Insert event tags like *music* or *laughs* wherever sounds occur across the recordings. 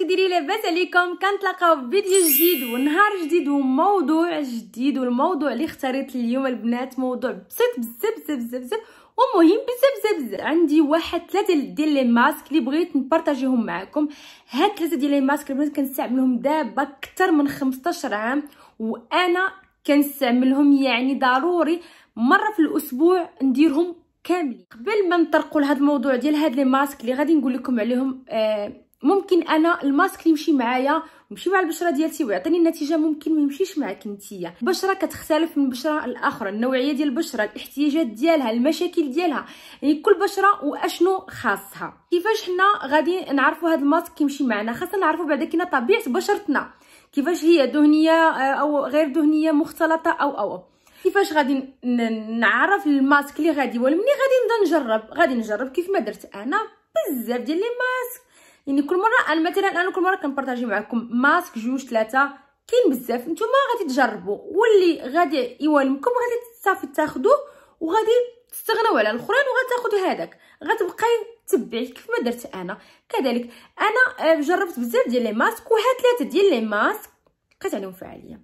كديري لاباس عليكم كنتلاقاو في فيديو جديد ونهار جديد وموضوع جديد والموضوع اللي اختاريت اليوم البنات موضوع بسيط بزاف بزاف بزاف ومهم بزاف بزاف بزاف عندي واحد ثلاثه ديال لي ماسك اللي بغيت نبارطاجيهم معكم هاد ثلاثه ديال لي ماسك البنات كنستعملهم دابا اكثر من 15 عام وانا كنستعملهم يعني ضروري مره في الاسبوع نديرهم كاملين قبل ما نطرقوا لهذا الموضوع ديال هاد لي ماسك اللي غادي نقول لكم عليهم آه ممكن انا الماسك اللي يمشي معايا يمشي مع البشره ديالتي ويعطيني النتيجه ممكن ما يمشيش معك نتيا البشره كتختلف من بشره لاخرى النوعيه ديال البشره الاحتياجات ديالها المشاكل ديالها يعني كل بشره واشنو خاصها كيفاش حنا غادي نعرفوا هذا الماسك كيمشي معنا خاصنا نعرفوا بعدا كاينه طبيعه بشرتنا كيفاش هي دهنيه آه، او غير دهنيه مختلطه او او, كيفاش غادي نعرف الماسك اللي غادي ولا مني غادي نبدا نجرب غادي نجرب كيف ما درت انا بزاف ديال لي ماسك يعني كل مره انا مثلا انا كل مره كنبارطاجي معكم ماسك جوج ثلاثه كاين بزاف نتوما غادي تجربوا واللي غادي يوالمكم غادي صافي تاخذوه وغادي تستغناو على الاخرين وغتاخذوا هذاك غتبقاي تبعي كيف ما درت انا كذلك انا آه، جربت بزاف ديال لي ماسك وها ثلاثه ديال لي ماسك لقيت عليهم فعاليه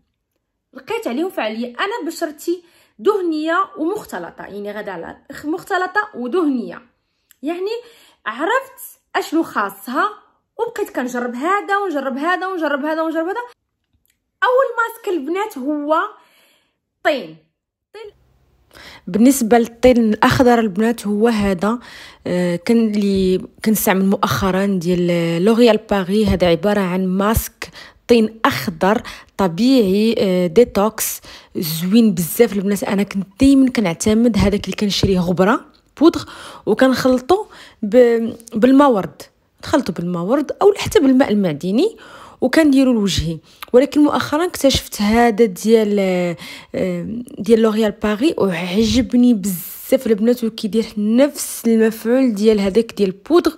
لقيت عليهم فعاليه انا بشرتي دهنيه ومختلطه يعني غدا مختلطه ودهنيه يعني عرفت اشنو خاصها وبقيت كنجرب هذا ونجرب هذا ونجرب هذا ونجرب هذا اول ماسك البنات هو طين طين بالنسبه للطين الاخضر البنات هو هذا آه، كان اللي كنستعمل مؤخرا ديال لوريال باغي هذا عباره عن ماسك طين اخضر طبيعي آه، ديتوكس زوين بزاف البنات انا كنت دائما كنعتمد هذاك اللي كنشريه غبره بودغ وكنخلطو بالما ورد نخلطو بالما ورد او حتى بالماء المعدني وكنديرو لوجهي ولكن مؤخرا اكتشفت هذا ديال آه، ديال لوريال باغي وعجبني بزاف البنات وكيدير نفس المفعول ديال هذاك ديال البودغ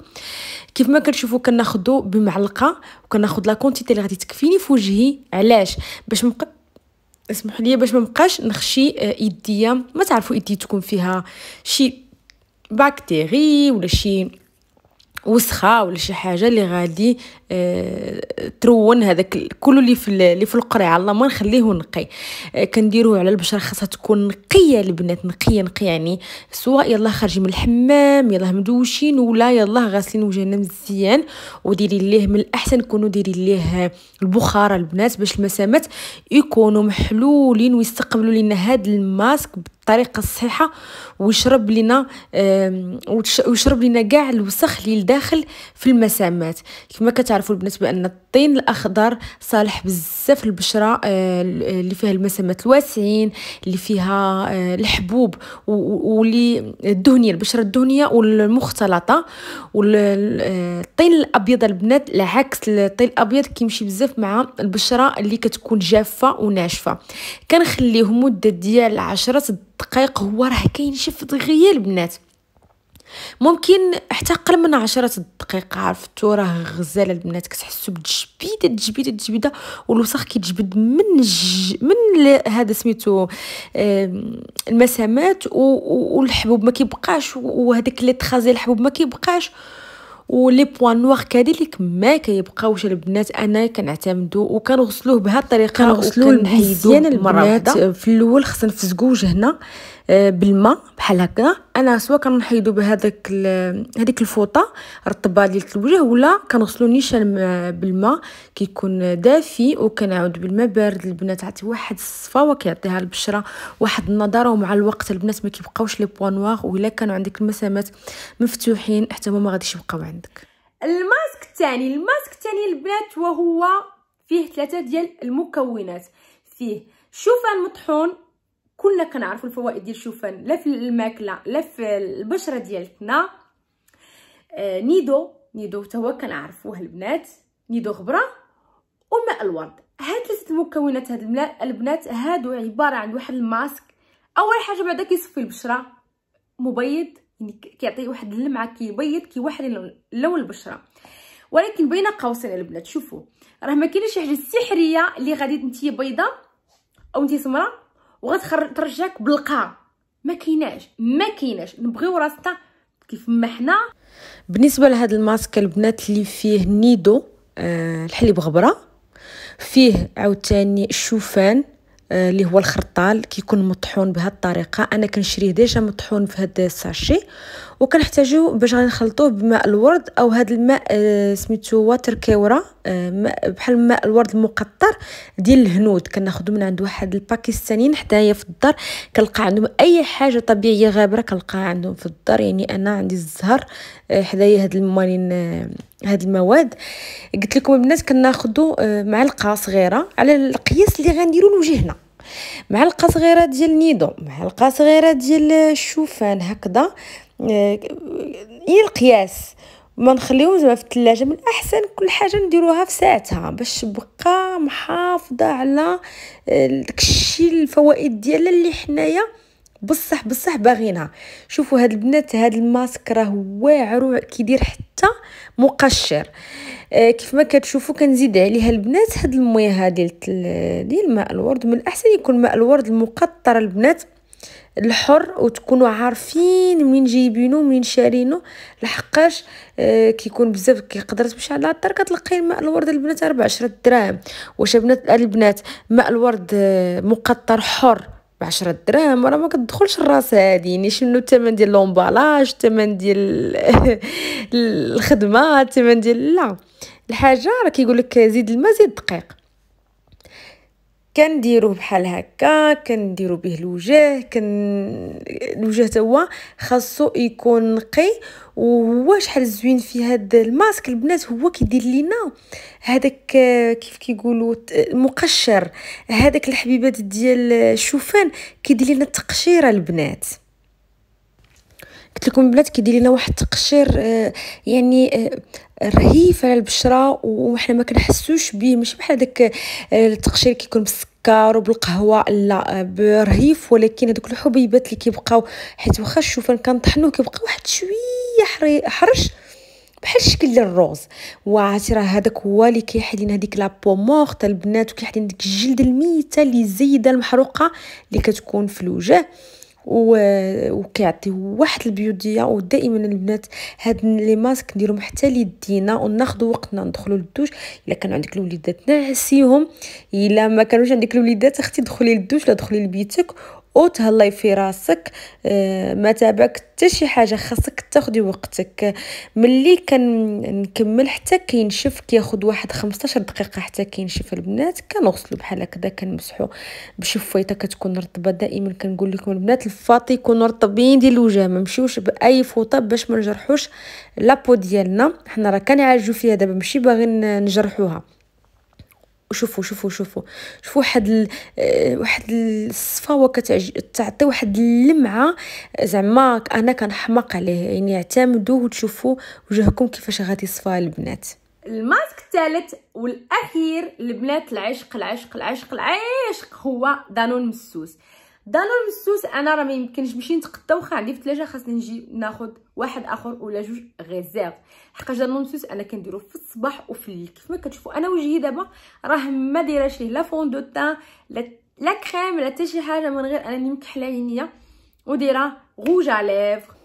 كيف ما كتشوفوا كناخذو بمعلقه وكناخذ لا كونتيتي اللي غادي تكفيني في وجهي علاش باش مبقى اسمحوا لي باش آه، ما نخشي يديا ما تعرفوا يدي تكون فيها شي بكتيري ولا شي وسخه ولا شي حاجه اللي غادي اه ترون هذاك كل اللي في اللي في القريعه الله ما نخليه نقي اه كنديروه على البشره خاصها تكون نقيه البنات نقيه نقيه يعني سواء يلا خارجين من الحمام يلا مدوشين ولا يلا غاسلين وجهنا مزيان وديري ليه من الاحسن كونوا ديري ليه البخاره البنات باش المسامات يكونوا محلولين ويستقبلوا لنا هذا الماسك الطريقه الصحيحه ويشرب لنا ويشرب لنا كاع الوسخ اللي لداخل في المسامات كما كتعرفوا البنات بان الطين الاخضر صالح بزاف البشره آه، اللي فيها المسامات الواسعين اللي فيها آه، الحبوب واللي الدهنيه البشره الدهنيه والمختلطه والطين الابيض البنات العكس الطين الابيض كيمشي بزاف مع البشره اللي كتكون جافه وناشفه كنخليه مده ديال 10 دقائق هو راه كينشف دغيا البنات ممكن حتى قل من عشرة دقيقة عرفتو راه غزالة البنات كتحسو بتجبيدة تجبيدة تجبيدة والوسخ كيتجبد من ج... من هذا سميتو المسامات والحبوب ما كيبقاش وهذاك لي تخازي الحبوب ما كيبقاش ولي بوان نوار كذلك ما كيبقاوش البنات انا كنعتمدو وكنغسلوه بهاد الطريقه كنغسلوه مزيان البنات في الاول خصنا نفسقو وجهنا آه، بالماء بحال هكا انا سواء كنحيدو بهذاك هذيك الفوطه رطبه ديال الوجه ولا كنغسلو نيشان بالماء كيكون دافي وكنعاود بالماء بارد البنات عطي واحد الصفا وكيعطيها البشره واحد النضاره ومع الوقت البنات ما كيبقاوش لي بوان نوار ولا كانوا عندك المسامات مفتوحين حتى هما ما غاديش يبقاو عندك الماسك الثاني الماسك الثاني البنات وهو فيه ثلاثه ديال المكونات فيه شوفان مطحون كلنا كنعرفوا الفوائد ديال الشوفان لا في الماكله لا في البشره ديالتنا آه، نيدو نيدو حتى هو كنعرفوه البنات نيدو غبره وماء الورد هاد ثلاثه مكونات هاد البنات هادو عباره عن واحد الماسك اول حاجه بعدا كيصفي البشره مبيض يعني كيعطي واحد اللمعه كيبيض كيوحل لون البشره ولكن بين قوسين البنات شوفوا راه ما كاينش شي حاجه سحريه اللي غادي تنتي بيضه او انتي سمراء وغترجعك بالقاع ما كيناش ما كيناش نبغيو راسنا كيف ما حنا بالنسبه لهذا الماسك البنات اللي فيه نيدو آه الحليب غبره فيه عاوتاني الشوفان آه، اللي آه هو الخرطال كيكون مطحون بهاد الطريقه انا كنشريه ديجا مطحون في هذا الساشي وكنحتاجو باش غنخلطوه بماء الورد او هذا الماء آه سميتو واتر كيورا آه بحال ماء الورد المقطر ديال الهنود كناخذو من عند واحد الباكستانيين حدايا في الدار كنلقى عندهم اي حاجه طبيعيه غابره كنلقاها عندهم في الدار يعني انا عندي الزهر آه حدايا هاد الموالين آه، هاد المواد قلت لكم البنات كناخذو آه، معلقه صغيره على القياس اللي غنديرو لوجهنا معلقه صغيره ديال النيدو معلقه صغيره ديال الشوفان هكذا هي آه، القياس ما نخليهم زعما في الثلاجه من الاحسن كل حاجه نديروها في ساعتها باش تبقى محافظه على آه، داكشي الفوائد ديالها اللي حنايا بصح بصح باغينها شوفوا هاد البنات هاد الماسك راه واعر كيدير حتى مقشر آه كيف ما كتشوفوا كنزيد عليها البنات هاد المويه هادي ديال الماء الورد من الاحسن يكون ماء الورد المقطر البنات الحر وتكونوا عارفين منين جايبينو منين شارينو لحقاش آه كيكون بزاف كيقدر تمشي على الدار كتلقاي الماء الورد البنات 14 دراهم واش البنات البنات ماء الورد آه، مقطر حر ب 10 دراهم راه ما كتدخلش الراس هادي يعني شنو الثمن ديال لومبالاج الثمن ديال *laughs* الخدمه الثمن ديال لا الحاجه راه كيقول لك زيد الماء زيد الدقيق كنديروه بحال هكا كنديرو به الوجه كن الوجه هو خاصو يكون نقي وهو شحال زوين في هاد الماسك البنات هو كيدير لينا هذاك كيف كيقولوا مقشر هذاك الحبيبات ديال الشوفان كيدير لينا التقشيره البنات قلت لكم البنات كيدير لينا واحد التقشير آه، يعني آه، رهيف على البشره وحنا ما كنحسوش بيه ماشي بحال داك آه، التقشير كيكون بالسكر وبالقهوه لا آه، برهيف ولكن هذوك الحبيبات اللي كيبقاو حيت واخا الشوفان كنطحنوه كيبقى واحد شويه حرش بحال شكل ديال الروز وعرفتي راه هذاك هو اللي كيحيد هذيك لابو بو تاع البنات وكيحيد ديك الجلد الميته اللي زايده المحروقه اللي كتكون في الوجه وكيعطي واحد البيوديه ودائما البنات هاد لي ماسك نديرهم حتى ليدينا وناخذ وقتنا ندخلوا للدوش الا كان عندك الوليدات نعسيهم الا ما كانوش عندك الوليدات اختي دخلي للدوش لا دخلي لبيتك وتهلاي في راسك آه، ما تابعك حتى شي حاجه خاصك تاخدي وقتك ملي كنكمل حتى كينشف كياخد واحد 15 دقيقه حتى كينشف البنات كنغسلو بحال هكذا كنمسحو بشفيطه كتكون رطبه دائما كنقول لكم البنات الفاطي يكونوا رطبين ديال الوجه ما مشيوش باي فوطه باش ما نجرحوش لابو ديالنا حنا راه كنعالجو فيها دابا ماشي باغي نجرحوها شوفوا شوفوا شوفوا شوفوا واحد ال... آه، واحد الصفاوه كتعج... تعطي واحد اللمعه زعما انا كنحمق عليه يعني اعتمدوه وتشوفوا وجهكم كيفاش غادي يصفى البنات الماسك الثالث والاخير البنات العشق العشق العشق العشق هو دانون مسوس دانور السوس انا راه ما يمكنش نمشي نتقدا واخا عندي في الثلاجه خاصني نجي ناخذ واحد اخر ولا جوج غيزير حقاش دانور السوس انا كنديرو في الصباح وفي الليل كيف ما كتشوفوا انا وجهي دابا راه ما دايرهش ليه لا فون دو تان لا لا كريم لا حتى شي حاجه من غير انني مكحله عينيا ودايره غوج على ليفر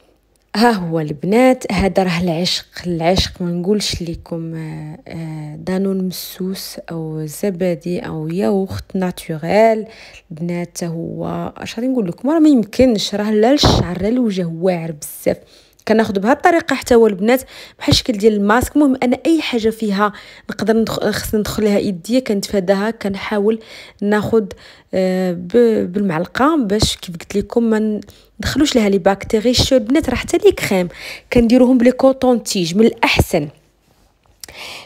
ها هو البنات هذا راه العشق العشق ما نقولش لكم آه، آه، دانون مسوس او زبادي او ياوخت ناتوريل البنات هو اش غادي نقول لكم راه ما يمكنش راه لا الشعر لا الوجه واعر بزاف كناخذ بهذه الطريقه حتى هو البنات بحال الشكل ديال الماسك المهم انا اي حاجه فيها نقدر ندخل خصني ندخل لها يديا كنتفاداها كنحاول ناخذ آه، بالمعلقه باش كيف قلت لكم ما ندخلوش لها لي باكتيري شو البنات راه حتى لي كريم كنديروهم بلي كوطون تيج من الاحسن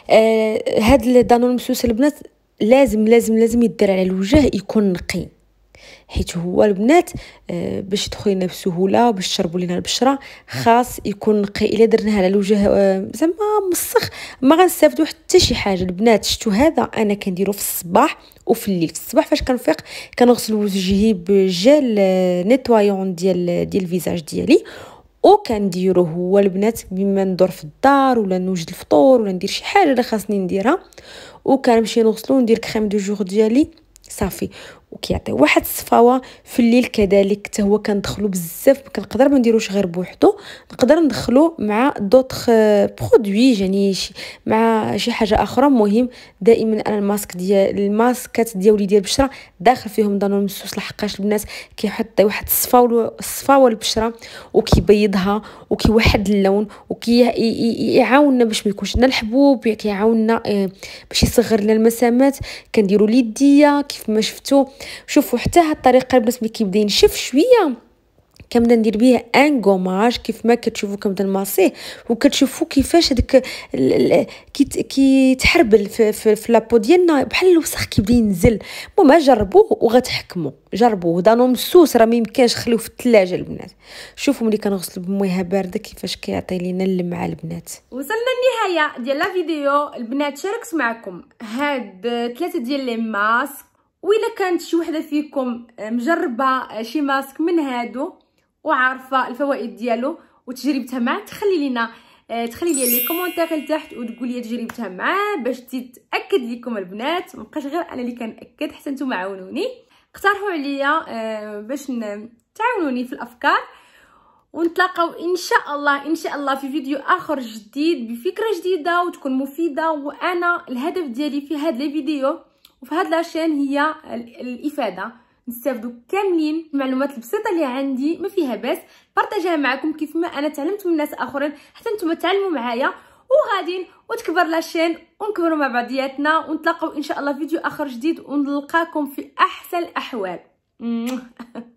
آه هاد الدانون مسوس البنات لازم لازم لازم يدير على الوجه يكون نقي حيت هو البنات آه، باش يدخل لنا بسهوله وباش يشربوا لنا البشره خاص يكون نقي الا درناها على الوجه آه، زعما مسخ ما غنستافدوا حتى شي حاجه البنات شتو هذا انا كنديرو في الصباح وفي الليل في الصباح فاش كنفيق كنغسل وجهي بجل نيتوايون آه، ديال ديال الفيزاج ديالي وكنديرو هو البنات بما ندور في الدار ولا نوجد الفطور ولا ندير شي حاجه اللي خاصني نديرها وكنمشي نغسلو وندير كريم دو جوغ ديالي صافي وكيعطي واحد الصفاوه في الليل كذلك حتى هو كندخلو بزاف كنقدر ما نديروش غير بوحدو نقدر ندخلو مع دوطخ برودوي آه، يعني مع شي حاجه اخرى مهم دائما انا الماسك ديال الماسكات ديالي ديال البشره داخل فيهم دانون مسوس لحقاش البنات كيحط واحد الصفاوه الصفاوه البشره وكيبيضها وكيوحد اللون وكيعاوننا باش ما يكونش عندنا الحبوب كيعاوننا آه، باش يصغر لنا المسامات كنديرو ليديه كيف ما شفتوا شوفوا حتى هاد الطريقه بالنسبه كيبدا ينشف شويه كنبدا ندير بيه ان غوماج كيف ما كتشوفوا كنبدا نماسيه وكتشوفوا كيفاش هذاك كيتحربل في, في, في لابو ديالنا بحال الوسخ كيبدا ينزل المهم جربوه وغتحكموا جربوه دانو مسوس راه ما يمكنش خليوه في الثلاجه البنات شوفوا ملي كنغسلو بميها بارده كيفاش كيعطي لينا اللمعه البنات وصلنا للنهايه ديال لا فيديو البنات شاركت معكم هاد ثلاثه ديال لي ماسك وإلا كانت شي وحده فيكم آه، مجربه آه، شي ماسك من هادو وعارفه الفوائد ديالو وتجربتها معاه تخلي لينا آه، تخلي لي لي كومونتير لتحت وتقول لي تجربتها معاه باش تتاكد لكم البنات مابقاش غير انا اللي كنأكد حتى نتوما عاونوني اقترحوا عليا باش تعاونوني في الافكار ونتلاقاو ان شاء الله ان شاء الله في فيديو اخر جديد بفكره جديده وتكون مفيده وانا الهدف ديالي في هذا الفيديو وفي هاد لاشين هي الافاده نستافدوا كاملين المعلومات البسيطه اللي عندي ما فيها باس بارطاجيها معكم كيف ما انا تعلمت من ناس اخرين حتى نتوما تعلموا معايا وغادي وتكبر لاشين ونكبروا مع بعضياتنا ونتلاقاو ان شاء الله فيديو اخر جديد ونلقاكم في احسن الاحوال *laughs*